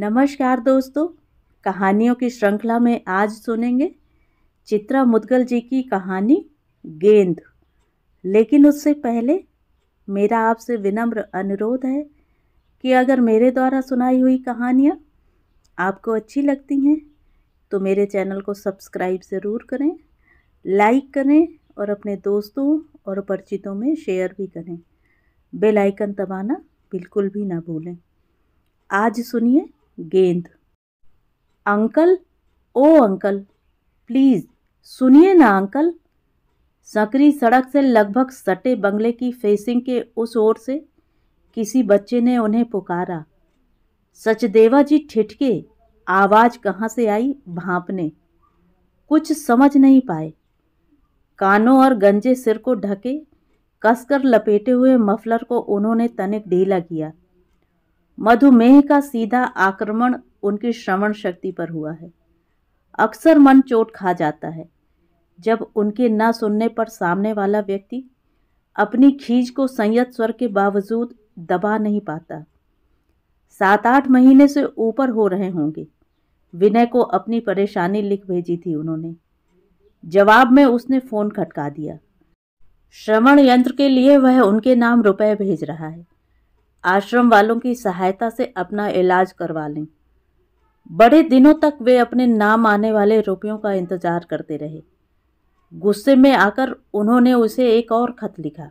नमस्कार दोस्तों कहानियों की श्रृंखला में आज सुनेंगे चित्रा मुदगल जी की कहानी गेंद लेकिन उससे पहले मेरा आपसे विनम्र अनुरोध है कि अगर मेरे द्वारा सुनाई हुई कहानियाँ आपको अच्छी लगती हैं तो मेरे चैनल को सब्सक्राइब ज़रूर करें लाइक करें और अपने दोस्तों और परिचितों में शेयर भी करें बेल आइकन दबाना बिल्कुल भी ना भूलें आज सुनिए गेंद अंकल ओ अंकल प्लीज़ सुनिए ना अंकल सकरी सड़क से लगभग सटे बंगले की फेसिंग के उस ओर से किसी बच्चे ने उन्हें पुकारा सचदेवा जी ठिठके आवाज़ कहाँ से आई भापने कुछ समझ नहीं पाए कानों और गंजे सिर को ढके कसकर लपेटे हुए मफलर को उन्होंने तनिक ढीला किया मधुमेह का सीधा आक्रमण उनकी श्रवण शक्ति पर हुआ है अक्सर मन चोट खा जाता है जब उनके न सुनने पर सामने वाला व्यक्ति अपनी खींच को संयत स्वर के बावजूद दबा नहीं पाता सात आठ महीने से ऊपर हो रहे होंगे विनय को अपनी परेशानी लिख भेजी थी उन्होंने जवाब में उसने फ़ोन खटका दिया श्रवण यंत्र के लिए वह उनके नाम रुपए भेज रहा है आश्रम वालों की सहायता से अपना इलाज करवा लें बड़े दिनों तक वे अपने नाम आने वाले रुपयों का इंतजार करते रहे गुस्से में आकर उन्होंने उसे एक और खत लिखा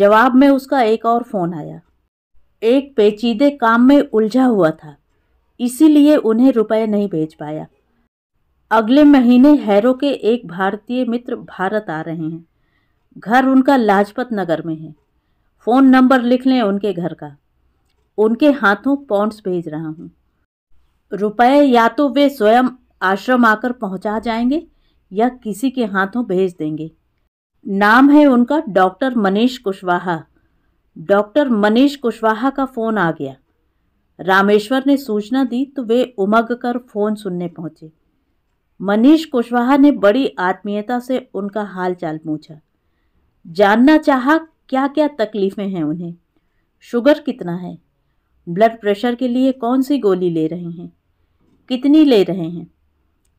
जवाब में उसका एक और फ़ोन आया एक पेचीदे काम में उलझा हुआ था इसीलिए उन्हें रुपए नहीं भेज पाया अगले महीने हैरो के एक भारतीय मित्र भारत आ रहे हैं घर उनका लाजपत नगर में है फ़ोन नंबर लिख लें उनके घर का उनके हाथों पौंड्स भेज रहा हूँ रुपए या तो वे स्वयं आश्रम आकर पहुँचा जाएंगे या किसी के हाथों भेज देंगे नाम है उनका डॉक्टर मनीष कुशवाहा डॉक्टर मनीष कुशवाहा का फ़ोन आ गया रामेश्वर ने सूचना दी तो वे उमग कर फ़ोन सुनने पहुँचे मनीष कुशवाहा ने बड़ी आत्मीयता से उनका हाल चाल पूछा जानना चाहा क्या क्या तकलीफ़ें हैं उन्हें शुगर कितना है ब्लड प्रेशर के लिए कौन सी गोली ले रहे हैं कितनी ले रहे हैं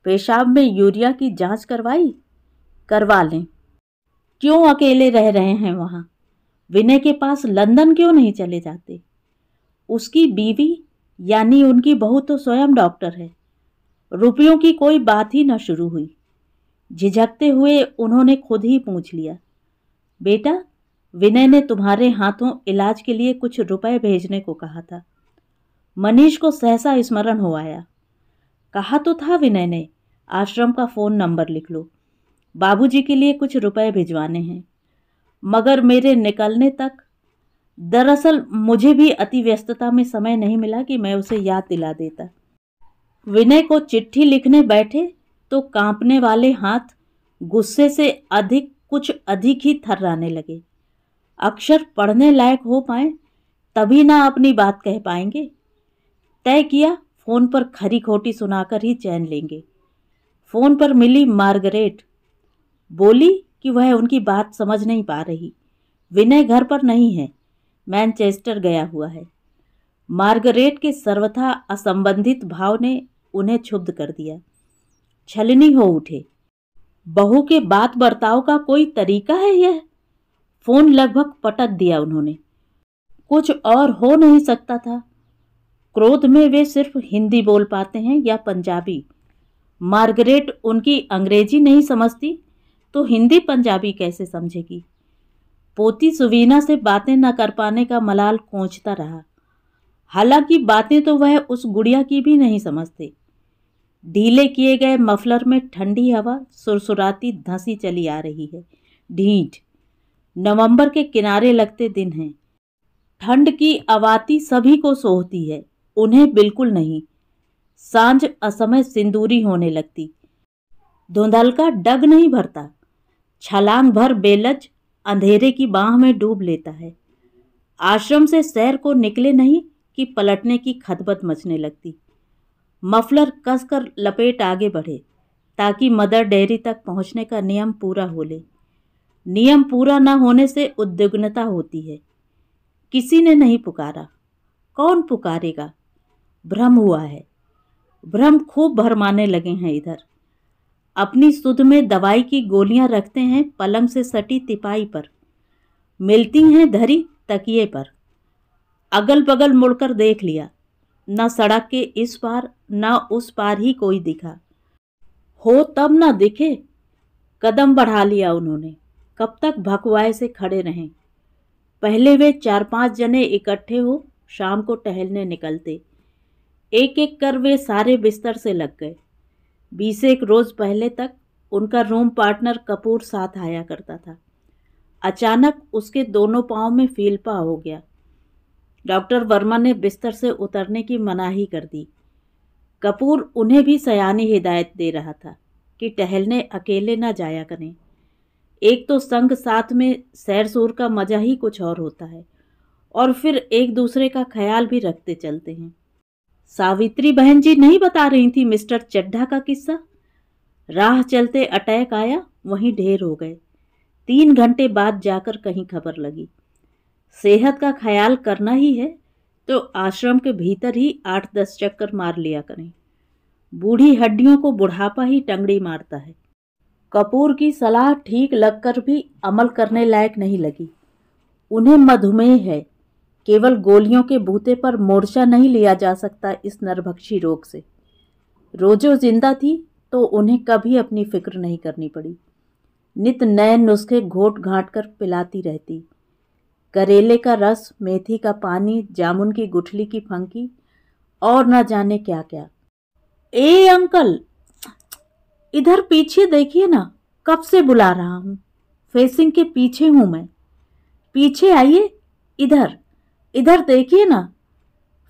पेशाब में यूरिया की जांच करवाई करवा लें क्यों अकेले रह रहे हैं वहाँ विनय के पास लंदन क्यों नहीं चले जाते उसकी बीवी यानी उनकी बहू तो स्वयं डॉक्टर है रुपयों की कोई बात ही ना शुरू हुई झिझकते हुए उन्होंने खुद ही पूछ लिया बेटा विनय ने तुम्हारे हाथों इलाज के लिए कुछ रुपए भेजने को कहा था मनीष को सहसा स्मरण हो आया कहा तो था विनय ने आश्रम का फ़ोन नंबर लिख लो बाबूजी के लिए कुछ रुपए भिजवाने हैं मगर मेरे निकलने तक दरअसल मुझे भी अति व्यस्तता में समय नहीं मिला कि मैं उसे याद दिला देता विनय को चिट्ठी लिखने बैठे तो कांपने वाले हाथ गुस्से से अधिक कुछ अधिक ही थर्राने लगे अक्षर पढ़ने लायक हो पाए तभी ना अपनी बात कह पाएंगे तय किया फ़ोन पर खरी खोटी सुनाकर ही चैन लेंगे फ़ोन पर मिली मार्गरेट बोली कि वह उनकी बात समझ नहीं पा रही विनय घर पर नहीं है मैनचेस्टर गया हुआ है मार्गरेट के सर्वथा असंबंधित भाव ने उन्हें क्षुब्ध कर दिया छलनी हो उठे बहू के बात बर्ताव का कोई तरीका है यह फोन लगभग पटक दिया उन्होंने कुछ और हो नहीं सकता था क्रोध में वे सिर्फ हिंदी बोल पाते हैं या पंजाबी मार्गरेट उनकी अंग्रेजी नहीं समझती तो हिंदी पंजाबी कैसे समझेगी पोती सुवीना से बातें न कर पाने का मलाल कोचता रहा हालांकि बातें तो वह उस गुड़िया की भी नहीं समझते ढीले किए गए मफलर में ठंडी हवा सुरसुराती धंसी चली आ रही है ढीठ नवंबर के किनारे लगते दिन हैं ठंड की आवाती सभी को सोहती है उन्हें बिल्कुल नहीं सांझ असमय सिंदूरी होने लगती धुंधल का डग नहीं भरता छलांग भर बेलच अंधेरे की बाह में डूब लेता है आश्रम से शहर को निकले नहीं कि पलटने की खतबत मचने लगती मफलर कसकर लपेट आगे बढ़े ताकि मदर डेयरी तक पहुंचने का नियम पूरा हो ले नियम पूरा न होने से उद्विग्नता होती है किसी ने नहीं पुकारा कौन पुकारेगा भ्रम हुआ है भ्रम खूब भरमाने लगे हैं इधर अपनी सुध में दवाई की गोलियां रखते हैं पलंग से सटी तिपाई पर मिलती हैं धरी तकिए पर अगल बगल मुड़कर देख लिया न सड़क के इस पार न उस पार ही कोई दिखा हो तब न दिखे कदम बढ़ा लिया उन्होंने कब तक भकवाए से खड़े रहें पहले वे चार पांच जने इकट्ठे हो शाम को टहलने निकलते एक एक कर वे सारे बिस्तर से लग गए बीस एक रोज़ पहले तक उनका रूम पार्टनर कपूर साथ आया करता था अचानक उसके दोनों पाँव में फीलपा हो गया डॉक्टर वर्मा ने बिस्तर से उतरने की मनाही कर दी कपूर उन्हें भी सयानी हिदायत दे रहा था कि टहलने अकेले ना जाया करें एक तो संग साथ में सैर शोर का मज़ा ही कुछ और होता है और फिर एक दूसरे का ख्याल भी रखते चलते हैं सावित्री बहन जी नहीं बता रही थी मिस्टर चड्ढा का किस्सा राह चलते अटैक आया वहीं ढेर हो गए तीन घंटे बाद जाकर कहीं खबर लगी सेहत का ख्याल करना ही है तो आश्रम के भीतर ही आठ दस चक्कर मार लिया करें बूढ़ी हड्डियों को बुढ़ापा ही टंगड़ी मारता है कपूर की सलाह ठीक लगकर भी अमल करने लायक नहीं लगी उन्हें मधुमेह है केवल गोलियों के बूते पर मोर्चा नहीं लिया जा सकता इस नरभक्षी रोग से रोजो जिंदा थी तो उन्हें कभी अपनी फिक्र नहीं करनी पड़ी नित नए नुस्खे घोट घाट कर पिलाती रहती करेले का रस मेथी का पानी जामुन की गुठली की फंकी और न जाने क्या क्या ए अंकल इधर पीछे देखिए ना कब से बुला रहा हूँ फेसिंग के पीछे हूँ मैं पीछे आइए इधर इधर देखिए ना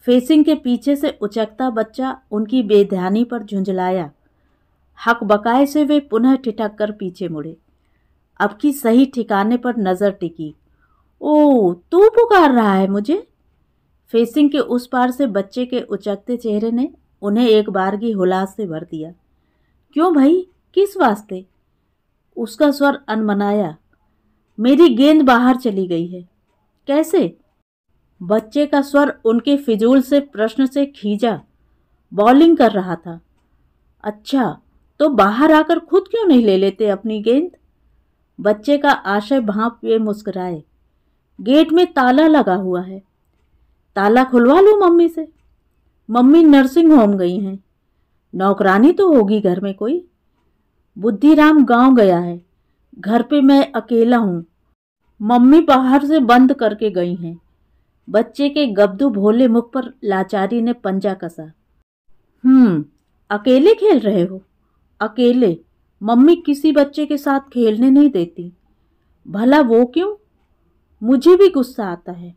फेसिंग के पीछे से उचकता बच्चा उनकी बेध्यानी पर झुंझलाया हक बकाए से वे पुनः ठिठक कर पीछे मुड़े अब की सही ठिकाने पर नज़र टिकी ओ तू पुकार रहा है मुझे फेसिंग के उस पार से बच्चे के उचकते चेहरे ने उन्हें एक बारगी हुलास से भर दिया क्यों भाई किस वास्ते उसका स्वर अनमनाया मेरी गेंद बाहर चली गई है कैसे बच्चे का स्वर उनके फिजूल से प्रश्न से खींचा बॉलिंग कर रहा था अच्छा तो बाहर आकर खुद क्यों नहीं ले लेते अपनी गेंद बच्चे का आशय भाप वे मुस्कराए गेट में ताला लगा हुआ है ताला खुलवा लो मम्मी से मम्मी नर्सिंग होम गई हैं नौकरानी तो होगी घर में कोई बुद्धिराम गांव गया है घर पे मैं अकेला हूँ मम्मी बाहर से बंद करके गई हैं बच्चे के गब्दू भोले मुख पर लाचारी ने पंजा कसा हम्म अकेले खेल रहे हो अकेले मम्मी किसी बच्चे के साथ खेलने नहीं देती भला वो क्यों मुझे भी गुस्सा आता है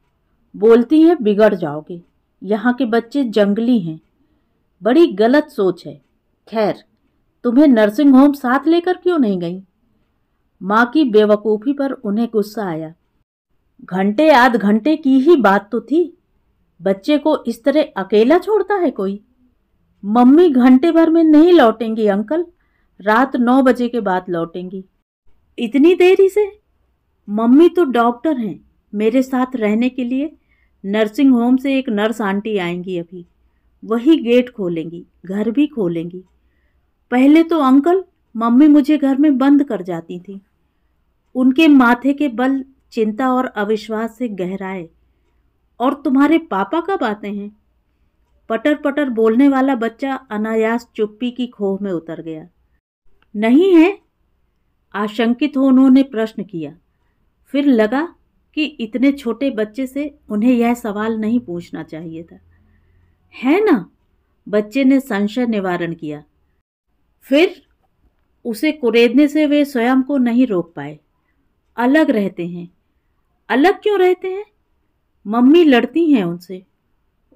बोलती हैं बिगड़ जाओगे यहाँ के बच्चे जंगली हैं बड़ी गलत सोच है खैर तुम्हें नर्सिंग होम साथ लेकर क्यों नहीं गई माँ की बेवकूफ़ी पर उन्हें गुस्सा आया घंटे आध घंटे की ही बात तो थी बच्चे को इस तरह अकेला छोड़ता है कोई मम्मी घंटे भर में नहीं लौटेंगी अंकल रात नौ बजे के बाद लौटेंगी इतनी देरी से मम्मी तो डॉक्टर हैं मेरे साथ रहने के लिए नर्सिंग होम से एक नर्स आंटी आएंगी अभी वही गेट खोलेंगी घर भी खोलेंगी पहले तो अंकल मम्मी मुझे घर में बंद कर जाती थी उनके माथे के बल चिंता और अविश्वास से गहराए और तुम्हारे पापा कब आते हैं पटर पटर बोलने वाला बच्चा अनायास चुप्पी की खोह में उतर गया नहीं है आशंकित हो उन्होंने प्रश्न किया फिर लगा कि इतने छोटे बच्चे से उन्हें यह सवाल नहीं पूछना चाहिए था है ना बच्चे ने संशय निवारण किया फिर उसे कुरेदने से वे स्वयं को नहीं रोक पाए अलग रहते हैं अलग क्यों रहते हैं मम्मी लड़ती हैं उनसे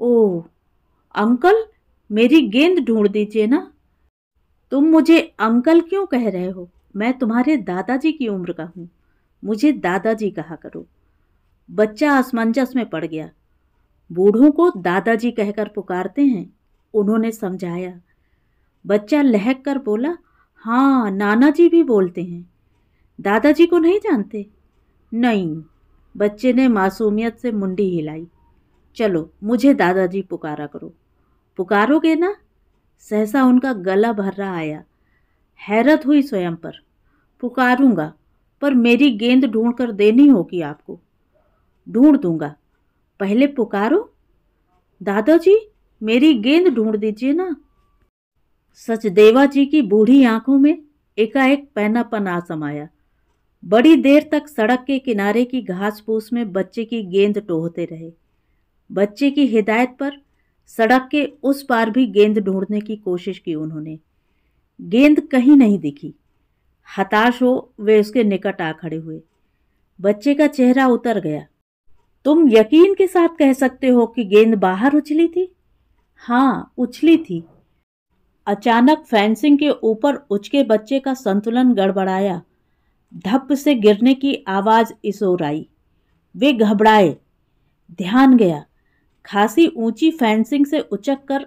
ओ अंकल मेरी गेंद ढूंढ दीजिए ना तुम मुझे अंकल क्यों कह रहे हो मैं तुम्हारे दादाजी की उम्र का हूँ मुझे दादाजी कहा करो बच्चा असमंजस में पड़ गया बूढ़ों को दादाजी कहकर पुकारते हैं उन्होंने समझाया बच्चा लहक कर बोला हाँ नाना जी भी बोलते हैं दादाजी को नहीं जानते नहीं बच्चे ने मासूमियत से मुंडी हिलाई चलो मुझे दादाजी पुकारा करो पुकारोगे ना सहसा उनका गला भर रहा आया हैरत हुई स्वयं पर पुकारूंगा पर मेरी गेंद ढूंढ कर देनी होगी आपको ढूंढ दूंगा पहले पुकारो दादाजी मेरी गेंद ढूंढ दीजिए ना सचदेवा जी की बूढ़ी आंखों में एकाएक पहनापन आ समाया बड़ी देर तक सड़क के किनारे की घास फूस में बच्चे की गेंद टोहते रहे बच्चे की हिदायत पर सड़क के उस पार भी गेंद ढूंढने की कोशिश की उन्होंने गेंद कहीं नहीं दिखी हताश हो वे उसके निकट आ खड़े हुए बच्चे का चेहरा उतर गया तुम यकीन के साथ कह सकते हो कि गेंद बाहर उछली थी हाँ उछली थी अचानक फेंसिंग के ऊपर उचके बच्चे का संतुलन गड़बड़ाया धप से गिरने की आवाज़ इस ओर आई वे घबराए ध्यान गया खासी ऊंची फेंसिंग से उचक कर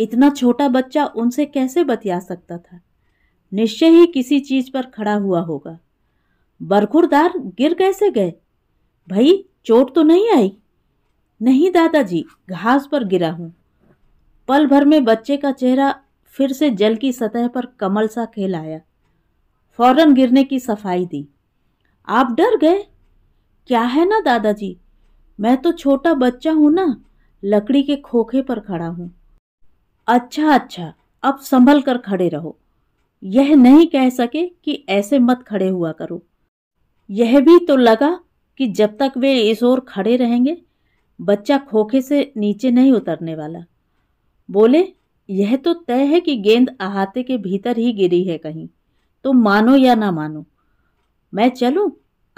इतना छोटा बच्चा उनसे कैसे बतिया सकता था निश्चय ही किसी चीज़ पर खड़ा हुआ होगा बरखुरदार गिर कैसे गए भाई चोट तो नहीं आई नहीं दादाजी घास पर गिरा हूँ पल भर में बच्चे का चेहरा फिर से जल की सतह पर कमल सा खेल आया फौरन गिरने की सफाई दी आप डर गए क्या है ना दादाजी मैं तो छोटा बच्चा हूँ ना लकड़ी के खोखे पर खड़ा हूँ अच्छा अच्छा अब संभल कर खड़े रहो यह नहीं कह सके कि ऐसे मत खड़े हुआ करो यह भी तो लगा कि जब तक वे इस ओर खड़े रहेंगे बच्चा खोखे से नीचे नहीं उतरने वाला बोले यह तो तय है कि गेंद अहाते के भीतर ही गिरी है कहीं तो मानो या ना मानो मैं चलूं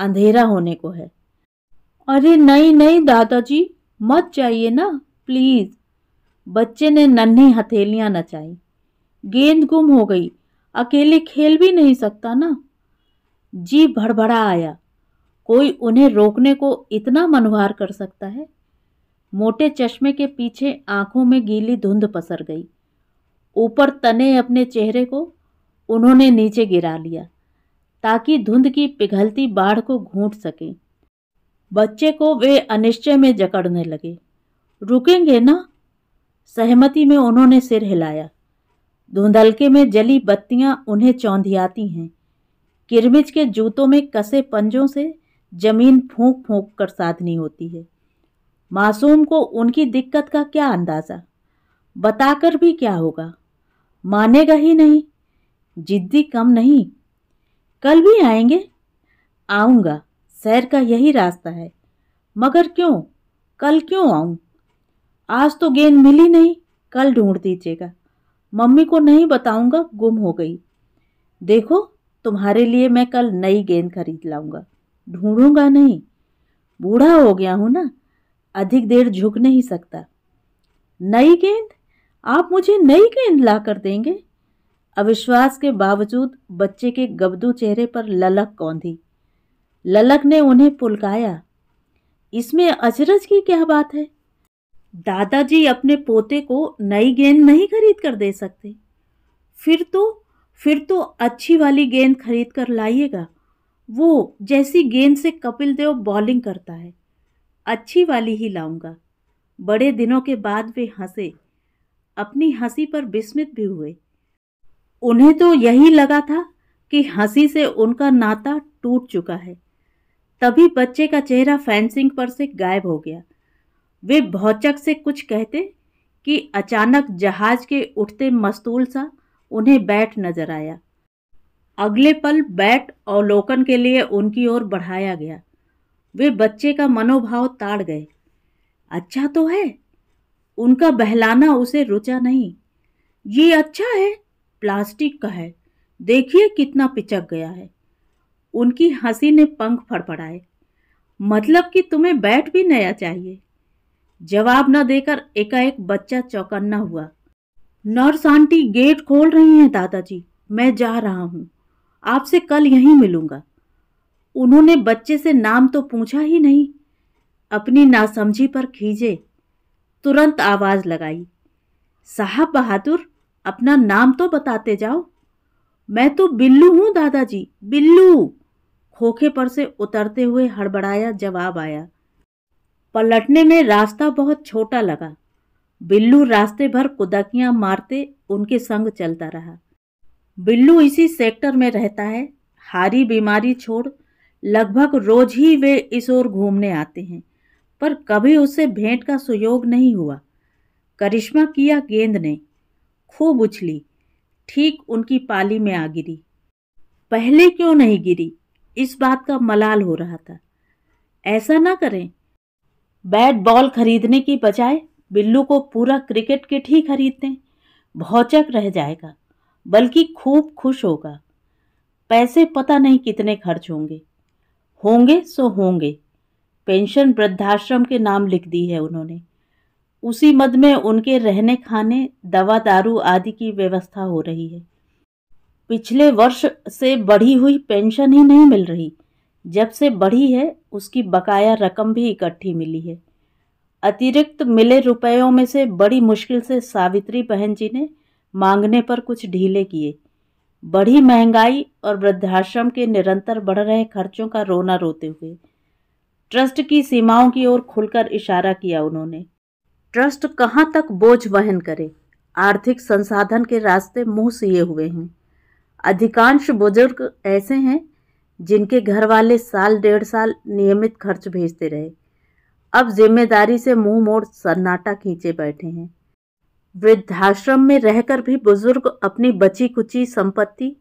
अंधेरा होने को है अरे नहीं नहीं दादाजी मत चाहिए ना प्लीज़ बच्चे ने नन्ही हथेलियां नचाई गेंद गुम हो गई अकेले खेल भी नहीं सकता ना जी भड़बड़ा आया कोई उन्हें रोकने को इतना मनुहार कर सकता है मोटे चश्मे के पीछे आंखों में गीली धुंध पसर गई ऊपर तने अपने चेहरे को उन्होंने नीचे गिरा लिया ताकि धुंध की पिघलती बाढ़ को घूंट सकें बच्चे को वे अनिश्चय में जकड़ने लगे रुकेंगे ना सहमति में उन्होंने सिर हिलाया धुंधलके में जली बत्तियां उन्हें चौंधियाती हैं किरमिच के जूतों में कसे पंजों से जमीन फूंक फूंक कर साधनी होती है मासूम को उनकी दिक्कत का क्या अंदाज़ा बताकर भी क्या होगा मानेगा ही नहीं जिद्दी कम नहीं कल भी आएंगे आऊँगा शहर का यही रास्ता है मगर क्यों कल क्यों आऊँ आज तो गेंद मिली नहीं कल ढूंढ दीजिएगा मम्मी को नहीं बताऊंगा गुम हो गई देखो तुम्हारे लिए मैं कल नई गेंद खरीद लाऊंगा ढूंढूंगा नहीं बूढ़ा हो गया हूं ना अधिक देर झुक नहीं सकता नई गेंद आप मुझे नई गेंद ला कर देंगे अविश्वास के बावजूद बच्चे के गबदू चेहरे पर ललक कौंधी ललक ने उन्हें पुलकाया इसमें अचरज की क्या बात है दादाजी अपने पोते को नई गेंद नहीं खरीद कर दे सकते फिर तो फिर तो अच्छी वाली गेंद खरीद कर लाइएगा वो जैसी गेंद से कपिल देव बॉलिंग करता है अच्छी वाली ही लाऊंगा बड़े दिनों के बाद वे हंसे अपनी हंसी पर विस्मित भी हुए उन्हें तो यही लगा था कि हंसी से उनका नाता टूट चुका है तभी बच्चे का चेहरा फेंसिंग पर से गायब हो गया वे भौचक से कुछ कहते कि अचानक जहाज के उठते मस्तूल सा उन्हें बैठ नजर आया अगले पल बैट अवलोकन के लिए उनकी ओर बढ़ाया गया वे बच्चे का मनोभाव ताड़ गए अच्छा तो है उनका बहलाना उसे रुचा नहीं ये अच्छा है प्लास्टिक का है देखिए कितना पिचक गया है उनकी हंसी ने पंख फड़फड़ाए मतलब कि तुम्हें बैट भी नया चाहिए जवाब न देकर एकाएक बच्चा चौकन्ना हुआ नर्स आंटी गेट खोल रही हैं दादाजी मैं जा रहा हूँ आपसे कल यहीं मिलूंगा उन्होंने बच्चे से नाम तो पूछा ही नहीं अपनी नासमझी पर खींचे तुरंत आवाज़ लगाई साहब बहादुर अपना नाम तो बताते जाओ मैं तो बिल्लू हूँ दादाजी बिल्लू खोखे पर से उतरते हुए हड़बड़ाया जवाब आया पलटने में रास्ता बहुत छोटा लगा बिल्लू रास्ते भर कुदकियाँ मारते उनके संग चलता रहा बिल्लू इसी सेक्टर में रहता है हारी बीमारी छोड़ लगभग रोज ही वे इस ओर घूमने आते हैं पर कभी उसे भेंट का सुयोग नहीं हुआ करिश्मा किया गेंद ने खूब उछली ठीक उनकी पाली में आ गिरी पहले क्यों नहीं गिरी इस बात का मलाल हो रहा था ऐसा ना करें बैट बॉल खरीदने की बजाय बिल्लू को पूरा क्रिकेट किट ही खरीदते भौचक रह जाएगा बल्कि खूब खुश होगा पैसे पता नहीं कितने खर्च होंगे होंगे सो होंगे पेंशन वृद्धाश्रम के नाम लिख दी है उन्होंने उसी मद में उनके रहने खाने दवा दारू आदि की व्यवस्था हो रही है पिछले वर्ष से बढ़ी हुई पेंशन ही नहीं मिल रही जब से बढ़ी है उसकी बकाया रकम भी इकट्ठी मिली है अतिरिक्त मिले रुपयों में से बड़ी मुश्किल से सावित्री बहन जी ने मांगने पर कुछ ढीले किए बढ़ी महंगाई और वृद्धाश्रम के निरंतर बढ़ रहे खर्चों का रोना रोते हुए ट्रस्ट की सीमाओं की ओर खुलकर इशारा किया उन्होंने ट्रस्ट कहाँ तक बोझ वहन करे आर्थिक संसाधन के रास्ते मुंह सिए हुए हैं अधिकांश बुजुर्ग ऐसे हैं जिनके घर वाले साल डेढ़ साल नियमित खर्च भेजते रहे अब जिम्मेदारी से मुंह मोड़ सन्नाटा खींचे बैठे हैं वृद्धाश्रम में रहकर भी बुजुर्ग अपनी बची कुची संपत्ति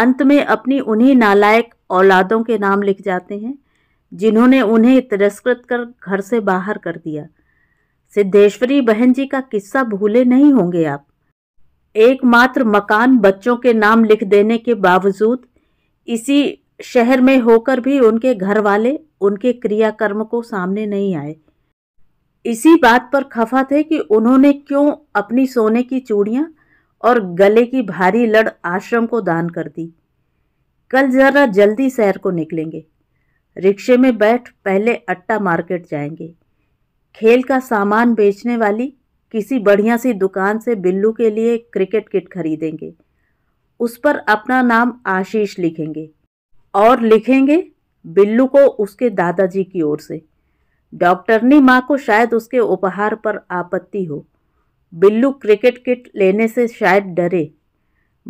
अंत में अपनी उन्हीं नालायक औलादों के नाम लिख जाते हैं जिन्होंने उन्हें तिरस्कृत कर घर से बाहर कर दिया सिद्धेश्वरी बहन जी का किस्सा भूले नहीं होंगे आप एकमात्र मकान बच्चों के नाम लिख देने के बावजूद इसी शहर में होकर भी उनके घर वाले उनके क्रियाकर्म को सामने नहीं आए इसी बात पर खफा थे कि उन्होंने क्यों अपनी सोने की चूड़ियाँ और गले की भारी लड़ आश्रम को दान कर दी कल ज़रा जल्दी शहर को निकलेंगे रिक्शे में बैठ पहले अट्टा मार्केट जाएंगे खेल का सामान बेचने वाली किसी बढ़िया सी दुकान से बिल्लू के लिए क्रिकेट किट खरीदेंगे उस पर अपना नाम आशीष लिखेंगे और लिखेंगे बिल्लू को उसके दादाजी की ओर से डॉक्टरनी माँ को शायद उसके उपहार पर आपत्ति हो बिल्लू क्रिकेट किट लेने से शायद डरे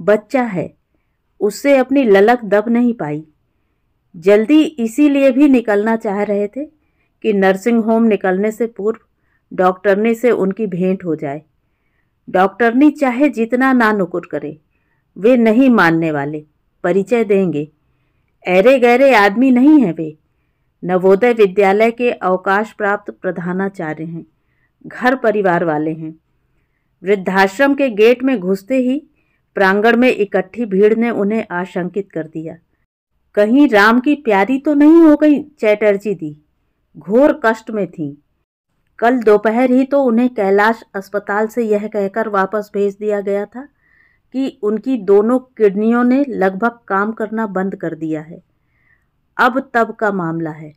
बच्चा है उससे अपनी ललक दब नहीं पाई जल्दी इसीलिए भी निकलना चाह रहे थे कि नर्सिंग होम निकलने से पूर्व डॉक्टरनी से उनकी भेंट हो जाए डॉक्टरनी चाहे जितना ना नुकुर करे वे नहीं मानने वाले परिचय देंगे ऐरे गहरे आदमी नहीं हैं वे नवोदय विद्यालय के अवकाश प्राप्त प्रधानाचार्य हैं घर परिवार वाले हैं वृद्धाश्रम के गेट में घुसते ही प्रांगण में इकट्ठी भीड़ ने उन्हें आशंकित कर दिया कहीं राम की प्यारी तो नहीं हो गई चैटर्जी दी घोर कष्ट में थी कल दोपहर ही तो उन्हें कैलाश अस्पताल से यह कहकर वापस भेज दिया गया था कि उनकी दोनों किडनियों ने लगभग काम करना बंद कर दिया है अब तब का मामला है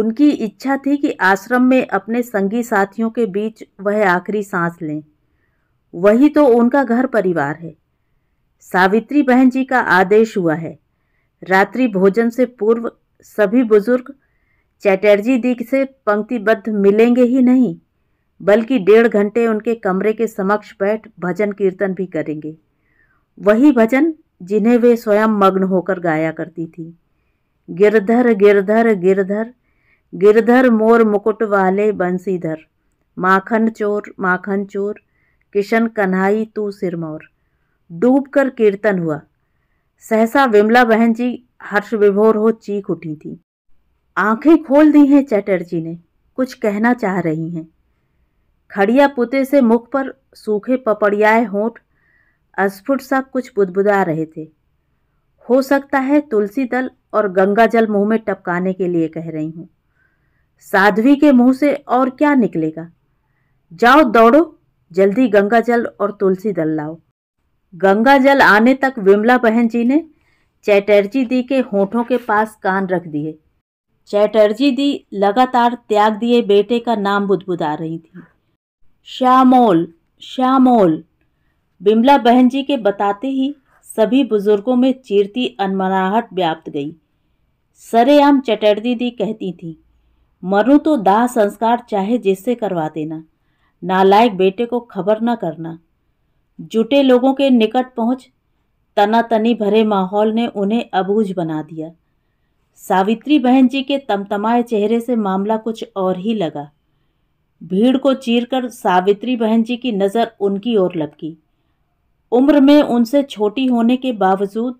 उनकी इच्छा थी कि आश्रम में अपने संगी साथियों के बीच वह आखिरी सांस लें वही तो उनका घर परिवार है सावित्री बहन जी का आदेश हुआ है रात्रि भोजन से पूर्व सभी बुजुर्ग चैटर्जी दी से पंक्तिबद्ध मिलेंगे ही नहीं बल्कि डेढ़ घंटे उनके कमरे के समक्ष बैठ भजन कीर्तन भी करेंगे वही भजन जिन्हें वे स्वयं मग्न होकर गाया करती थी गिरधर गिरधर गिरधर गिरधर मोर मुकुट वाले बंसीधर माखन चोर माखन चोर किशन कन्हाई तू सिरमौर डूब कर कीर्तन हुआ सहसा विमला बहन जी हर्ष विभोर हो चीख उठी थी आंखें खोल दी हैं चैटर्जी ने कुछ कहना चाह रही हैं खड़िया पुते से मुख पर सूखे पपड़ियाए होंठ अस्फुट सा कुछ बुदबुदा रहे थे हो सकता है तुलसी दल और गंगा जल मुँह में टपकाने के लिए कह रही हूँ साध्वी के मुंह से और क्या निकलेगा जाओ दौड़ो जल्दी गंगा जल और तुलसी दल लाओ गंगा जल आने तक विमला बहन जी ने चैटर्जी दी के होठों के पास कान रख दिए चैटर्जी दी लगातार त्याग दिए बेटे का नाम बुदबुदा रही थी श्यामोल श्यामोल बिमला बहन जी के बताते ही सभी बुजुर्गों में चीरती अनमनाहट व्याप्त गई सरेआम चटर्जी दी कहती थी मरूँ तो दाह संस्कार चाहे जिससे करवा देना नालायक बेटे को खबर न करना जुटे लोगों के निकट पहुँच तनातनी भरे माहौल ने उन्हें अबूझ बना दिया सावित्री बहन जी के तमतमाए चेहरे से मामला कुछ और ही लगा भीड़ को चीरकर सावित्री बहन जी की नज़र उनकी ओर लपकी उम्र में उनसे छोटी होने के बावजूद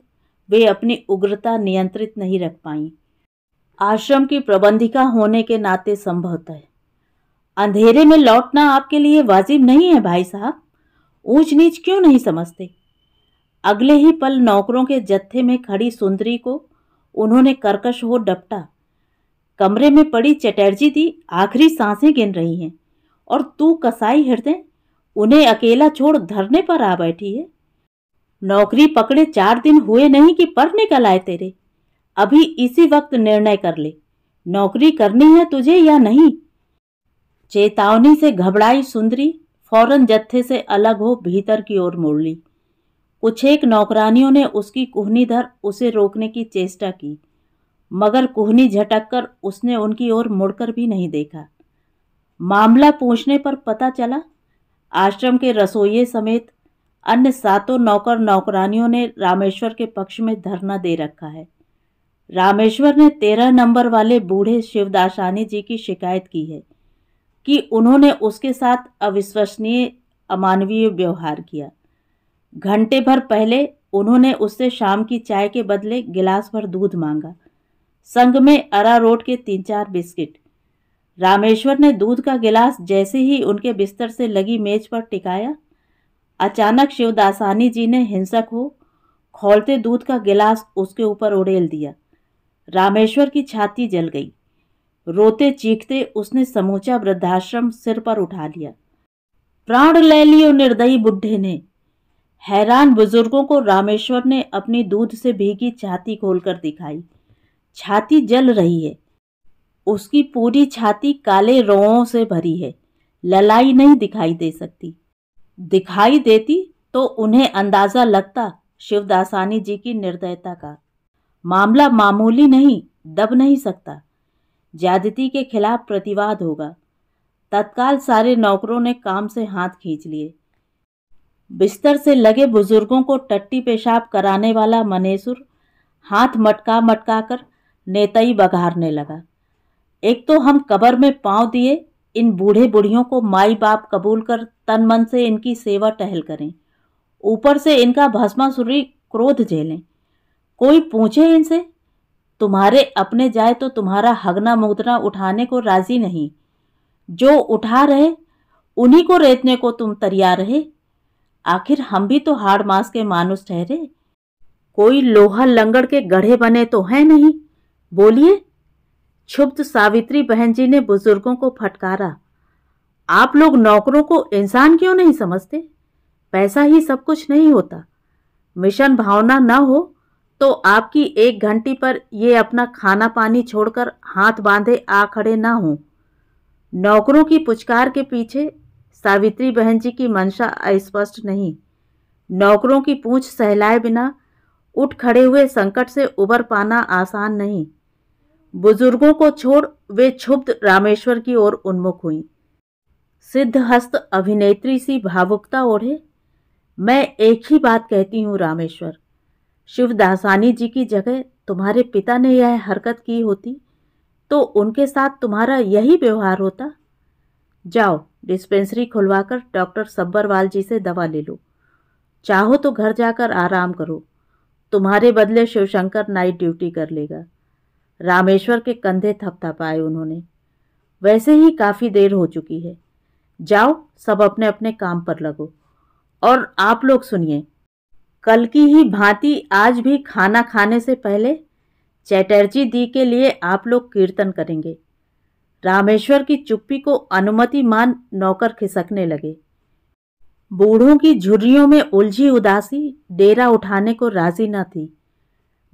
वे अपनी उग्रता नियंत्रित नहीं रख पाई आश्रम की प्रबंधिका होने के नाते संभवतः अंधेरे में लौटना आपके लिए वाजिब नहीं है भाई साहब ऊंच नीच क्यों नहीं समझते अगले ही पल नौकरों के जत्थे में खड़ी सुंदरी को उन्होंने करकश हो डपटा कमरे में पड़ी चटर्जी दी आखिरी सांसें गिन रही हैं और तू कसाई हृदय उन्हें अकेला छोड़ धरने पर आ बैठी है नौकरी पकड़े चार दिन हुए नहीं कि पर निकल आए तेरे अभी इसी वक्त निर्णय कर ले नौकरी करनी है तुझे या नहीं चेतावनी से घबराई सुंदरी फौरन जत्थे से अलग हो भीतर की ओर मुड़ ली कुछ एक नौकरानियों ने उसकी कुहनी धर उसे रोकने की चेष्टा की मगर कुहनी झटक कर उसने उनकी ओर मुड़कर भी नहीं देखा मामला पूछने पर पता चला आश्रम के रसोइये समेत अन्य सातों नौकर नौकरानियों ने रामेश्वर के पक्ष में धरना दे रखा है रामेश्वर ने तेरह नंबर वाले बूढ़े शिवदासानी जी की शिकायत की है कि उन्होंने उसके साथ अविश्वसनीय अमानवीय व्यवहार किया घंटे भर पहले उन्होंने उससे शाम की चाय के बदले गिलास भर दूध मांगा संग में अरारोट के तीन चार बिस्किट रामेश्वर ने दूध का गिलास जैसे ही उनके बिस्तर से लगी मेज पर टिकाया अचानक शिवदासानी जी ने हिंसक हो खोलते दूध का गिलास उसके ऊपर उड़ेल दिया रामेश्वर की छाती जल गई रोते चीखते उसने समूचा वृद्धाश्रम सिर पर उठा लिया प्राण ले लियो निर्दयी बुढ़े ने हैरान बुजुर्गों को रामेश्वर ने अपनी दूध से भीगी छाती खोलकर दिखाई छाती जल रही है उसकी पूरी छाती काले रोओं से भरी है ललाई नहीं दिखाई दे सकती दिखाई देती तो उन्हें अंदाज़ा लगता शिवदासानी जी की निर्दयता का मामला मामूली नहीं दब नहीं सकता ज्यादती के खिलाफ प्रतिवाद होगा तत्काल सारे नौकरों ने काम से हाथ खींच लिए बिस्तर से लगे बुजुर्गों को टट्टी पेशाब कराने वाला मनेसुर हाथ मटका मटका कर नेताई बघारने लगा एक तो हम कबर में पांव दिए इन बूढ़े बूढ़ियों को माई बाप कबूल कर तन मन से इनकी सेवा टहल करें ऊपर से इनका भस्मासुरी क्रोध झेलें कोई पूछे इनसे तुम्हारे अपने जाए तो तुम्हारा हगना मुगदना उठाने को राजी नहीं जो उठा रहे उन्हीं को रेतने को तुम तैयार रहे आखिर हम भी तो हाड़ मास के मानुस ठहरे कोई लोहा लंगड़ के गढ़े बने तो हैं नहीं बोलिए क्षुब्ध सावित्री बहन जी ने बुजुर्गों को फटकारा आप लोग नौकरों को इंसान क्यों नहीं समझते पैसा ही सब कुछ नहीं होता मिशन भावना न हो तो आपकी एक घंटी पर ये अपना खाना पानी छोड़कर हाथ बांधे आ खड़े ना हों नौकरों की पुचकार के पीछे सावित्री बहन जी की मंशा अस्पष्ट नहीं नौकरों की पूछ सहलाए बिना उठ खड़े हुए संकट से उबर पाना आसान नहीं बुजुर्गों को छोड़ वे क्षुब्ध रामेश्वर की ओर उन्मुख हुई सिद्ध हस्त अभिनेत्री सी भावुकता ओढ़े मैं एक ही बात कहती हूँ रामेश्वर शिवदासानी जी की जगह तुम्हारे पिता ने यह हरकत की होती तो उनके साथ तुम्हारा यही व्यवहार होता जाओ डिस्पेंसरी खुलवाकर डॉक्टर सब्बरवाल जी से दवा ले लो चाहो तो घर जाकर आराम करो तुम्हारे बदले शिवशंकर नाइट ड्यूटी कर लेगा रामेश्वर के कंधे थपथपाए उन्होंने वैसे ही काफ़ी देर हो चुकी है जाओ सब अपने अपने काम पर लगो और आप लोग सुनिए कल की ही भांति आज भी खाना खाने से पहले चैटर्जी दी के लिए आप लोग कीर्तन करेंगे रामेश्वर की चुप्पी को अनुमति मान नौकर खिसकने लगे बूढ़ों की झुर्रियों में उलझी उदासी डेरा उठाने को राजी न थी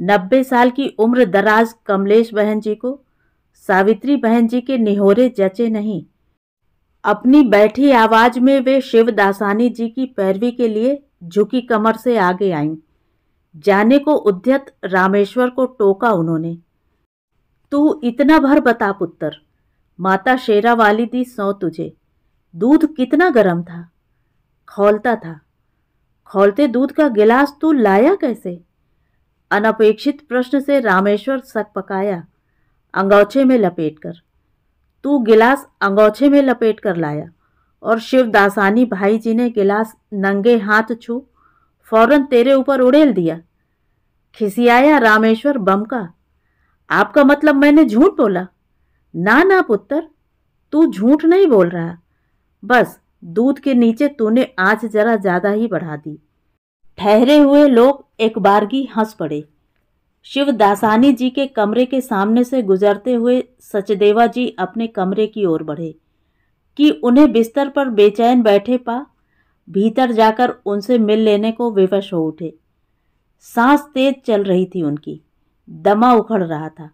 नब्बे साल की उम्र दराज कमलेश बहन जी को सावित्री बहन जी के निहोरे जचे नहीं अपनी बैठी आवाज में वे शिव दासानी जी की पैरवी के लिए झुकी कमर से आगे आईं जाने को उद्यत रामेश्वर को टोका उन्होंने तू इतना भर बता पुत्र माता शेरा वाली दी सौ तुझे दूध कितना गर्म था खोलता था खोलते दूध का गिलास तू लाया कैसे अनपेक्षित प्रश्न से रामेश्वर सक पकाया अंगौछे में लपेट कर तू गिलास अंगौछे में लपेट कर लाया और शिवदासानी भाई जी ने गिलास नंगे हाथ छू फौरन तेरे ऊपर उड़ेल दिया खिसियाया रामेश्वर बम का आपका मतलब मैंने झूठ बोला ना ना पुत्र तू झूठ नहीं बोल रहा बस दूध के नीचे तूने आँच जरा ज़्यादा ही बढ़ा दी ठहरे हुए लोग एक बारगी हंस पड़े शिव दासानी जी के कमरे के सामने से गुजरते हुए सचदेवा जी अपने कमरे की ओर बढ़े कि उन्हें बिस्तर पर बेचैन बैठे पा भीतर जाकर उनसे मिल लेने को विवश हो उठे सांस तेज चल रही थी उनकी दमा उखड़ रहा था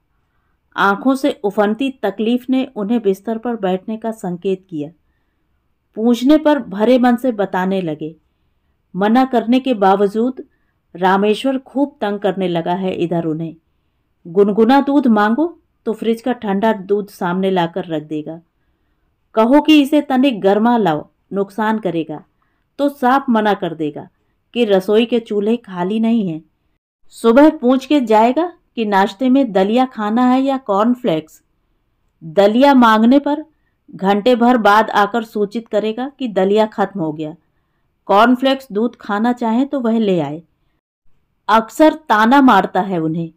आंखों से उफनती तकलीफ ने उन्हें बिस्तर पर बैठने का संकेत किया पूछने पर भरे मन से बताने लगे मना करने के बावजूद रामेश्वर खूब तंग करने लगा है इधर उन्हें गुनगुना दूध मांगो तो फ्रिज का ठंडा दूध सामने लाकर रख देगा कहो कि इसे तनिक गर्मा लाओ नुकसान करेगा तो साफ मना कर देगा कि रसोई के चूल्हे खाली नहीं हैं सुबह पूछ के जाएगा कि नाश्ते में दलिया खाना है या कॉर्नफ्लेक्स दलिया मांगने पर घंटे भर बाद आकर सूचित करेगा कि दलिया खत्म हो गया कॉर्नफ्लेक्स दूध खाना चाहें तो वह ले आए अक्सर ताना मारता है उन्हें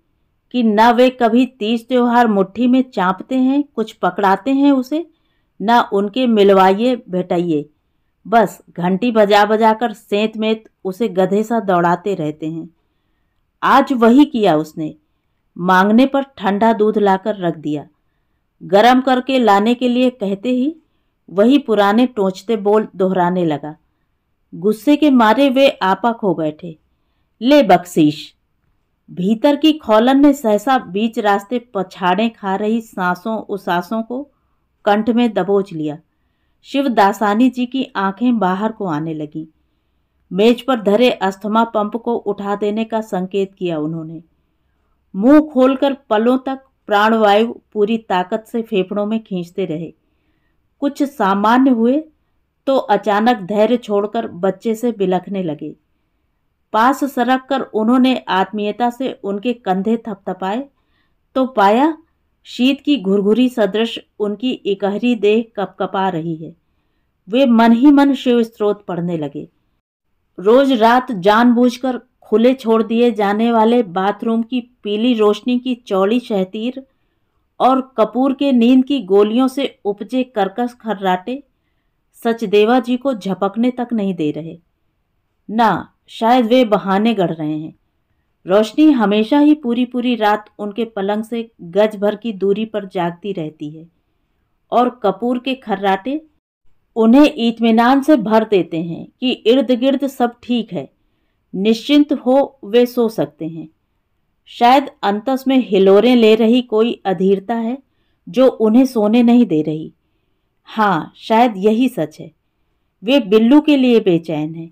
कि न वे कभी तीज त्यौहार मुट्ठी में चाँपते हैं कुछ पकड़ाते हैं उसे न उनके मिलवाइए भेटाइए बस घंटी बजा बजा कर सेंत मेत उसे गधे सा दौड़ाते रहते हैं आज वही किया उसने मांगने पर ठंडा दूध लाकर रख दिया गरम करके लाने के लिए कहते ही वही पुराने टोचते बोल दोहराने लगा गुस्से के मारे वे आपा खो बैठे ले बख्शीश भीतर की खौलन ने सहसा बीच रास्ते पछाड़े खा रही सांसों उसासों को कंठ में दबोच लिया शिव दासानी जी की आंखें बाहर को आने लगीं मेज पर धरे अस्थमा पंप को उठा देने का संकेत किया उन्होंने मुंह खोलकर पलों तक प्राणवायु पूरी ताकत से फेफड़ों में खींचते रहे कुछ सामान्य हुए तो अचानक धैर्य छोड़कर बच्चे से बिलखने लगे पास सरक कर उन्होंने आत्मीयता से उनके कंधे थपथपाए तो पाया शीत की घुरघुरी सदृश उनकी इकहरी देह कपकपा रही है वे मन ही मन शिव स्त्रोत पढ़ने लगे रोज रात जानबूझकर खुले छोड़ दिए जाने वाले बाथरूम की पीली रोशनी की चौड़ी शहतीर और कपूर के नींद की गोलियों से उपजे कर्कश खर्राटे सचदेवा जी को झपकने तक नहीं दे रहे ना शायद वे बहाने गढ़ रहे हैं रोशनी हमेशा ही पूरी पूरी रात उनके पलंग से गज भर की दूरी पर जागती रहती है और कपूर के खर्राटे उन्हें इतमान से भर देते हैं कि इर्द गिर्द सब ठीक है निश्चिंत हो वे सो सकते हैं शायद अंतस में हिलोरें ले रही कोई अधीरता है जो उन्हें सोने नहीं दे रही हाँ शायद यही सच है वे बिल्लू के लिए बेचैन है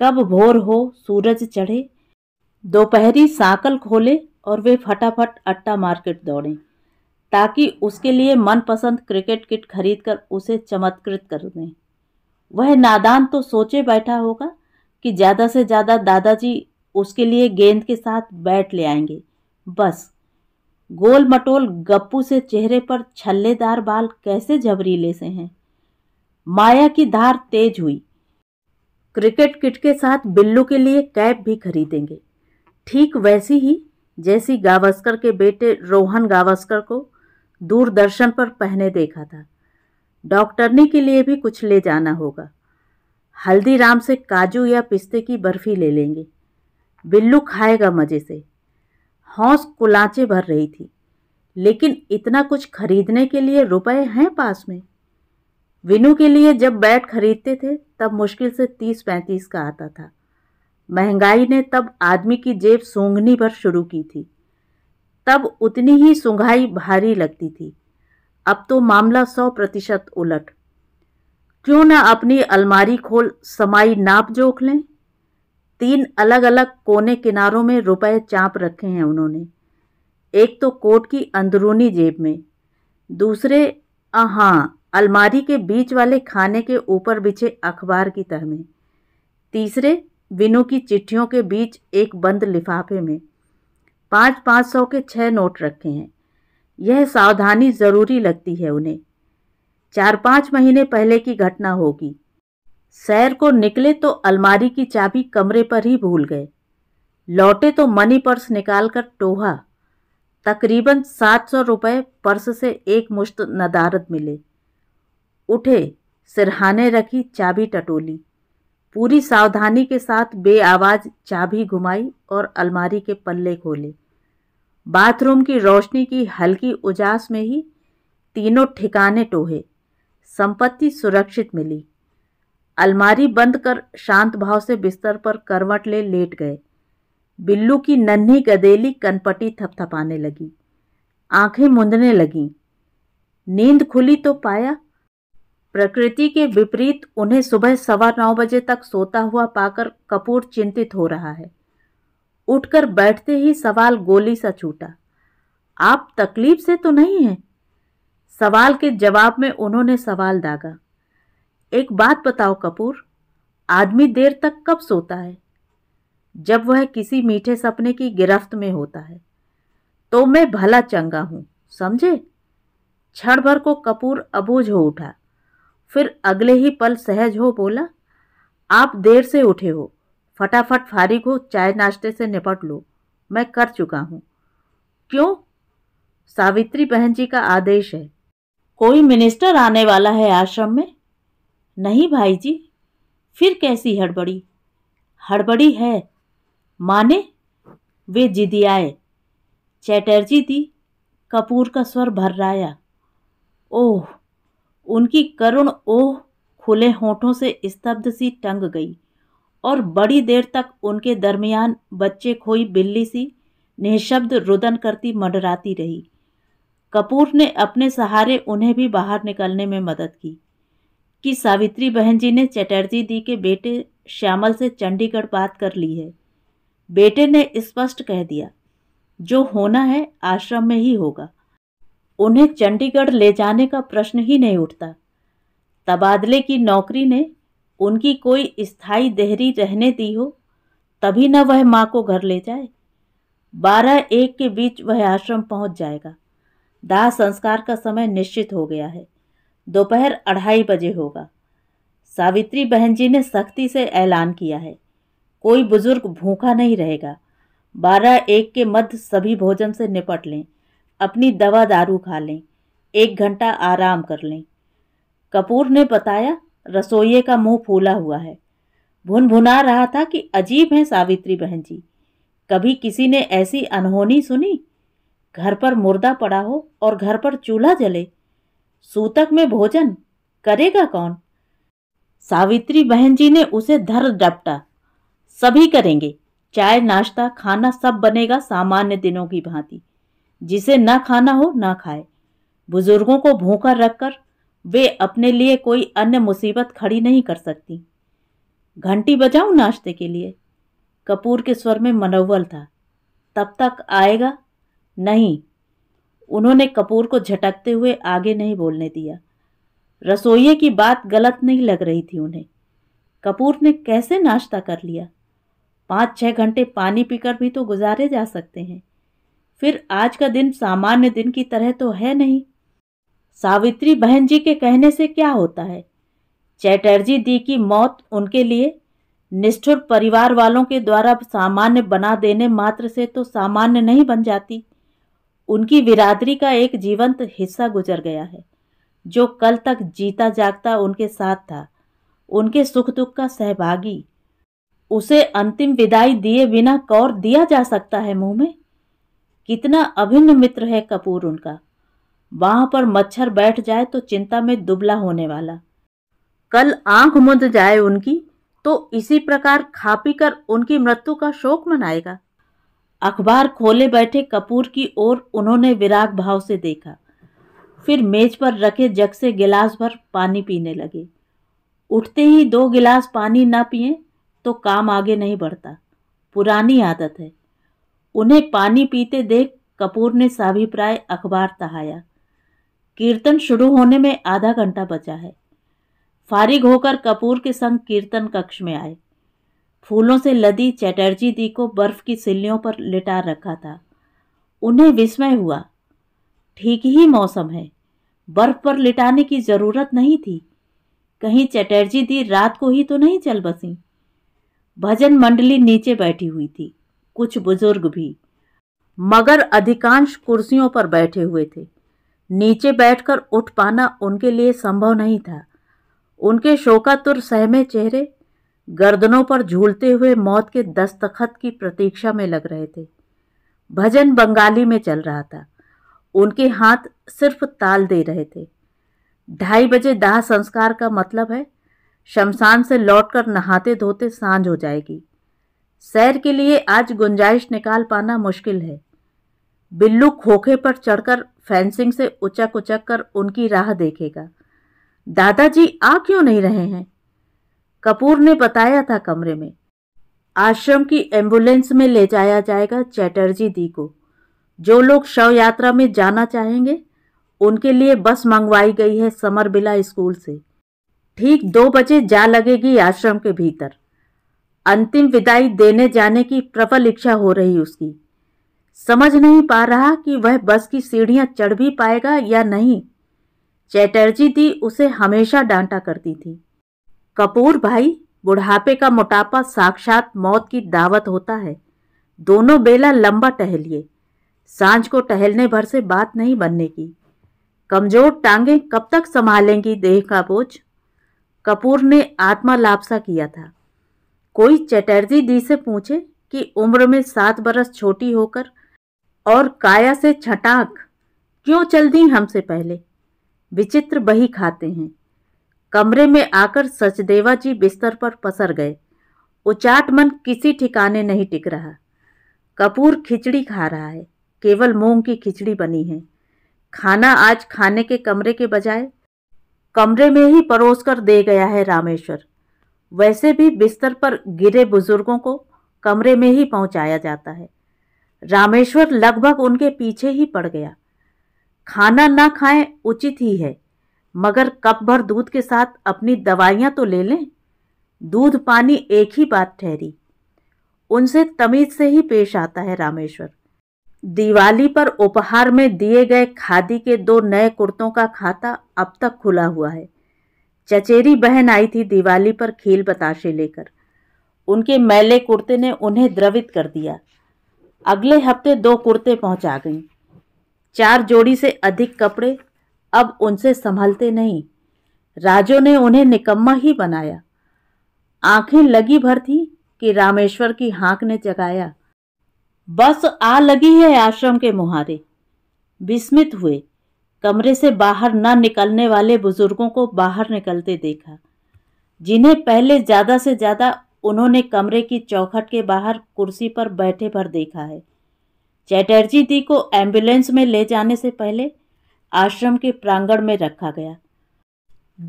कब भोर हो सूरज चढ़े दोपहरी साकल खोले और वे फटाफट अट्टा मार्केट दौड़ें ताकि उसके लिए मनपसंद क्रिकेट किट खरीद कर उसे चमत्कृत कर दें वह नादान तो सोचे बैठा होगा कि ज़्यादा से ज़्यादा दादाजी उसके लिए गेंद के साथ बैट ले आएंगे बस गोल मटोल गप्पू से चेहरे पर छल्लेदार बाल कैसे झबरीले से हैं माया की धार तेज हुई क्रिकेट किट के साथ बिल्लू के लिए कैप भी खरीदेंगे ठीक वैसी ही जैसी गावस्कर के बेटे रोहन गावस्कर को दूरदर्शन पर पहने देखा था डॉक्टरनी के लिए भी कुछ ले जाना होगा हल्दीराम से काजू या पिस्ते की बर्फ़ी ले लेंगे बिल्लू खाएगा मज़े से हौस कुलाचे भर रही थी लेकिन इतना कुछ खरीदने के लिए रुपए हैं पास में विनू के लिए जब बैट खरीदते थे तब मुश्किल से तीस पैंतीस का आता था महंगाई ने तब आदमी की जेब सूंघनी भर शुरू की थी तब उतनी ही सुंघाई भारी लगती थी अब तो मामला सौ प्रतिशत उलट क्यों ना अपनी अलमारी खोल समाई नाप जोख लें तीन अलग अलग कोने किनारों में रुपए चाँप रखे हैं उन्होंने एक तो कोट की अंदरूनी जेब में दूसरे हाँ अलमारी के बीच वाले खाने के ऊपर बिछे अखबार की तह में तीसरे विनू की चिट्ठियों के बीच एक बंद लिफाफे में पाँच पाँच सौ के छः नोट रखे हैं यह सावधानी ज़रूरी लगती है उन्हें चार पाँच महीने पहले की घटना होगी सैर को निकले तो अलमारी की चाबी कमरे पर ही भूल गए लौटे तो मनी पर्स निकालकर टोहा तकरीबन सात सौ रुपये पर्स से एक मुश्त नदारत मिले उठे सिरहाने रखी चाबी टटोली पूरी सावधानी के साथ बेआवाज़ चाबी घुमाई और अलमारी के पल्ले खोले बाथरूम की रोशनी की हल्की उजास में ही तीनों ठिकाने टोहे संपत्ति सुरक्षित मिली अलमारी बंद कर शांत भाव से बिस्तर पर करवट ले लेट गए बिल्लू की नन्ही गदेली कनपटी थपथपाने लगी आंखें मुंदने लगीं नींद खुली तो पाया प्रकृति के विपरीत उन्हें सुबह सवा नौ बजे तक सोता हुआ पाकर कपूर चिंतित हो रहा है उठकर बैठते ही सवाल गोली सा छूटा आप तकलीफ से तो नहीं हैं सवाल के जवाब में उन्होंने सवाल दागा एक बात बताओ कपूर आदमी देर तक कब सोता है जब वह किसी मीठे सपने की गिरफ्त में होता है तो मैं भला चंगा हूँ समझे क्षण भर को कपूर अबूझ हो उठा फिर अगले ही पल सहज हो बोला आप देर से उठे हो फटाफट फारिग हो चाय नाश्ते से निपट लो मैं कर चुका हूँ क्यों सावित्री बहन जी का आदेश है कोई मिनिस्टर आने वाला है आश्रम में नहीं भाई जी फिर कैसी हड़बड़ी हड़बड़ी है माने वे जिदी आए चैटर्जी दी कपूर का स्वर भर्राया ओह उनकी करुण ओह खुले होठों से स्तब्ध सी टंग गई और बड़ी देर तक उनके दरमियान बच्चे खोई बिल्ली सी निःशब्द रुदन करती मंडराती रही कपूर ने अपने सहारे उन्हें भी बाहर निकलने में मदद की कि सावित्री बहन जी ने चटर्जी दी के बेटे श्यामल से चंडीगढ़ बात कर ली है बेटे ने स्पष्ट कह दिया जो होना है आश्रम में ही होगा उन्हें चंडीगढ़ ले जाने का प्रश्न ही नहीं उठता तबादले की नौकरी ने उनकी कोई स्थायी देहरी रहने दी हो तभी न वह माँ को घर ले जाए बारह एक के बीच वह आश्रम पहुँच जाएगा दाह संस्कार का समय निश्चित हो गया है दोपहर अढ़ाई बजे होगा सावित्री बहन जी ने सख्ती से ऐलान किया है कोई बुजुर्ग भूखा नहीं रहेगा बारह एक के मध्य सभी भोजन से निपट लें अपनी दवा दारू खा लें एक घंटा आराम कर लें कपूर ने बताया रसोइये का मुंह फूला हुआ है भुन भुना रहा था कि अजीब है सावित्री बहन जी कभी किसी ने ऐसी अनहोनी सुनी घर पर मुर्दा पड़ा हो और घर पर चूल्हा जले सूतक में भोजन करेगा कौन सावित्री बहन जी ने उसे धर डपटा सभी करेंगे चाय नाश्ता खाना सब बनेगा सामान्य दिनों की भांति जिसे ना खाना हो ना खाए बुजुर्गों को भूखा रखकर वे अपने लिए कोई अन्य मुसीबत खड़ी नहीं कर सकती घंटी बजाऊं नाश्ते के लिए कपूर के स्वर में मनोवल था तब तक आएगा नहीं उन्होंने कपूर को झटकते हुए आगे नहीं बोलने दिया रसोइये की बात गलत नहीं लग रही थी उन्हें कपूर ने कैसे नाश्ता कर लिया पाँच छः घंटे पानी पीकर भी तो गुजारे जा सकते हैं फिर आज का दिन सामान्य दिन की तरह तो है नहीं सावित्री बहन जी के कहने से क्या होता है चैटर्जी दी की मौत उनके लिए निष्ठुर परिवार वालों के द्वारा सामान्य बना देने मात्र से तो सामान्य नहीं बन जाती उनकी विरादरी का एक जीवंत हिस्सा गुजर गया है जो कल तक जीता जागता उनके साथ था उनके सुख दुख का सहभागी उसे अंतिम विदाई दिए बिना कौर दिया जा सकता है मुंह में कितना अभिन्न मित्र है कपूर उनका वहां पर मच्छर बैठ जाए तो चिंता में दुबला होने वाला कल आंख मुद जाए उनकी तो इसी प्रकार खापी कर उनकी मृत्यु का शोक मनाएगा अखबार खोले बैठे कपूर की ओर उन्होंने विराग भाव से देखा फिर मेज पर रखे जग से गिलास भर पानी पीने लगे उठते ही दो गिलास पानी ना पिए तो काम आगे नहीं बढ़ता पुरानी आदत है उन्हें पानी पीते देख कपूर ने साभिप्राय अखबार तहाया कीर्तन शुरू होने में आधा घंटा बचा है फारिग होकर कपूर के संग कीर्तन कक्ष में आए फूलों से लदी चैटर्जी दी को बर्फ की सिल्लियों पर लिटा रखा था उन्हें विस्मय हुआ ठीक ही मौसम है बर्फ पर लिटाने की जरूरत नहीं थी कहीं चैटर्जी दी रात को ही तो नहीं चल बसी भजन मंडली नीचे बैठी हुई थी कुछ बुजुर्ग भी मगर अधिकांश कुर्सियों पर बैठे हुए थे नीचे बैठकर उठ पाना उनके लिए संभव नहीं था उनके शोकातुर सहमे चेहरे गर्दनों पर झूलते हुए मौत के दस्तखत की प्रतीक्षा में लग रहे थे भजन बंगाली में चल रहा था उनके हाथ सिर्फ ताल दे रहे थे ढाई बजे दाह संस्कार का मतलब है शमशान से लौटकर नहाते धोते सांझ हो जाएगी सैर के लिए आज गुंजाइश निकाल पाना मुश्किल है बिल्लू खोखे पर चढ़कर फेंसिंग से उचक उचक कर उनकी राह देखेगा दादाजी आ क्यों नहीं रहे हैं कपूर ने बताया था कमरे में आश्रम की एम्बुलेंस में ले जाया जाएगा चैटर्जी दी को जो लोग शव यात्रा में जाना चाहेंगे उनके लिए बस मंगवाई गई है समरबिला स्कूल से ठीक दो बजे जा लगेगी आश्रम के भीतर अंतिम विदाई देने जाने की प्रबल इच्छा हो रही उसकी समझ नहीं पा रहा कि वह बस की सीढ़ियां चढ़ भी पाएगा या नहीं चैटर्जी दी उसे हमेशा डांटा करती थी कपूर भाई बुढ़ापे का मोटापा साक्षात मौत की दावत होता है दोनों बेला लंबा टहलिए सांझ को टहलने भर से बात नहीं बनने की कमजोर टांगें कब तक संभालेंगी देह का बोझ कपूर ने आत्मा लापसा किया था कोई चटर्जी दी से पूछे कि उम्र में सात बरस छोटी होकर और काया से छटाक क्यों चल दी हमसे पहले विचित्र बही खाते हैं कमरे में आकर सचदेवा जी बिस्तर पर पसर गए उचाट मन किसी ठिकाने नहीं टिक रहा कपूर खिचड़ी खा रहा है केवल मूंग की खिचड़ी बनी है खाना आज खाने के कमरे के बजाय कमरे में ही परोस कर दे गया है रामेश्वर वैसे भी बिस्तर पर गिरे बुजुर्गों को कमरे में ही पहुंचाया जाता है रामेश्वर लगभग उनके पीछे ही पड़ गया खाना ना खाएं उचित ही है मगर कप भर दूध के साथ अपनी दवाइयाँ तो ले लें दूध पानी एक ही बात ठहरी उनसे तमीज से ही पेश आता है रामेश्वर दिवाली पर उपहार में दिए गए खादी के दो नए कुर्तों का खाता अब तक खुला हुआ है चचेरी बहन आई थी दिवाली पर खील बताशे लेकर उनके मैले कुर्ते ने उन्हें द्रवित कर दिया अगले हफ्ते दो कुर्ते पहुंचा गईं चार जोड़ी से अधिक कपड़े अब उनसे संभलते नहीं राजो ने उन्हें निकम्मा ही बनाया आंखें लगी भर थी कि रामेश्वर की हाँक ने जगाया बस आ लगी है आश्रम के मुहारे विस्मित हुए कमरे से बाहर न निकलने वाले बुजुर्गों को बाहर निकलते देखा जिन्हें पहले ज़्यादा से ज़्यादा उन्होंने कमरे की चौखट के बाहर कुर्सी पर बैठे भर देखा है चैटर्जी दी को एम्बुलेंस में ले जाने से पहले आश्रम के प्रांगण में रखा गया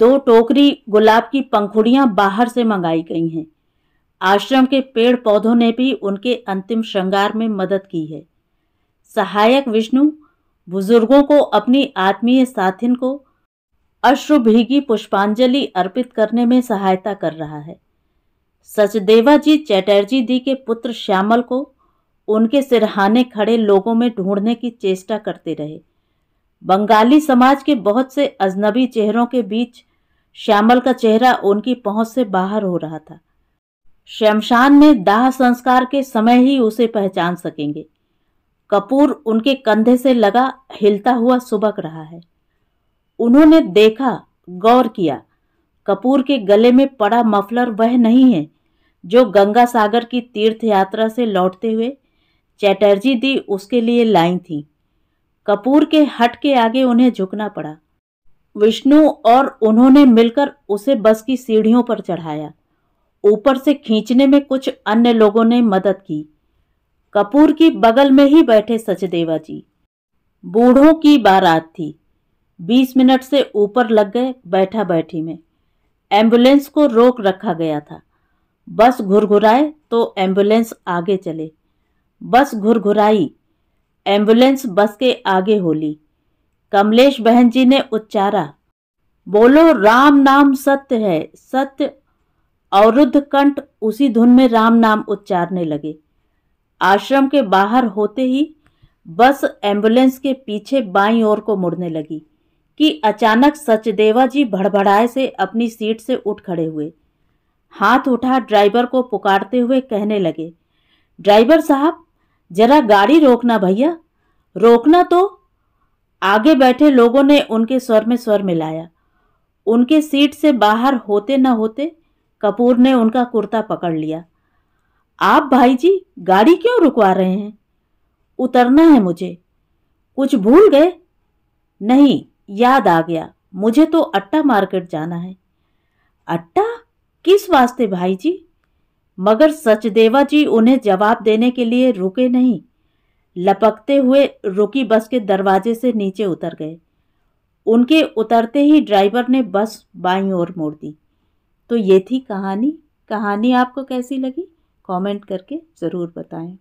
दो टोकरी गुलाब की पंखुड़ियां बाहर से मंगाई गई हैं आश्रम के पेड़ पौधों ने भी उनके अंतिम श्रृंगार में मदद की है सहायक विष्णु बुजुर्गों को अपनी आत्मीय साथिन को अश्रुभीगी पुष्पांजलि अर्पित करने में सहायता कर रहा है सचदेवा जी चैटर्जी दी के पुत्र श्यामल को उनके सिरहाने खड़े लोगों में ढूंढने की चेष्टा करते रहे बंगाली समाज के बहुत से अजनबी चेहरों के बीच श्यामल का चेहरा उनकी पहुंच से बाहर हो रहा था शमशान में दाह संस्कार के समय ही उसे पहचान सकेंगे कपूर उनके कंधे से लगा हिलता हुआ सुबक रहा है उन्होंने देखा गौर किया कपूर के गले में पड़ा मफलर वह नहीं है जो गंगा सागर की तीर्थ यात्रा से लौटते हुए चैटर्जी दी उसके लिए लाई थी कपूर के हट के आगे उन्हें झुकना पड़ा विष्णु और उन्होंने मिलकर उसे बस की सीढ़ियों पर चढ़ाया ऊपर से खींचने में कुछ अन्य लोगों ने मदद की कपूर की बगल में ही बैठे सचदेवा जी बूढ़ों की बारात थी बीस मिनट से ऊपर लग गए बैठा बैठी में एम्बुलेंस को रोक रखा गया था बस घुरघुराए तो एम्बुलेंस आगे चले बस घुरघुराई एम्बुलेंस बस के आगे होली कमलेश बहन जी ने उच्चारा बोलो राम नाम सत्य है सत्य अवरुद्ध कंठ उसी धुन में राम नाम उच्चारने लगे आश्रम के बाहर होते ही बस एम्बुलेंस के पीछे बाई ओर को मुड़ने लगी कि अचानक सचदेवा जी भड़बड़ाए से अपनी सीट से उठ खड़े हुए हाथ उठा ड्राइवर को पुकारते हुए कहने लगे ड्राइवर साहब जरा गाड़ी रोकना भैया रोकना तो आगे बैठे लोगों ने उनके स्वर में स्वर मिलाया उनके सीट से बाहर होते न होते कपूर ने उनका कुर्ता पकड़ लिया आप भाई जी गाड़ी क्यों रुकवा रहे हैं उतरना है मुझे कुछ भूल गए नहीं याद आ गया मुझे तो अट्टा मार्केट जाना है अट्टा किस वास्ते भाई जी मगर सचदेवा जी उन्हें जवाब देने के लिए रुके नहीं लपकते हुए रुकी बस के दरवाजे से नीचे उतर गए उनके उतरते ही ड्राइवर ने बस बाई ओर मोड़ दी तो ये थी कहानी कहानी आपको कैसी लगी कमेंट करके ज़रूर बताएं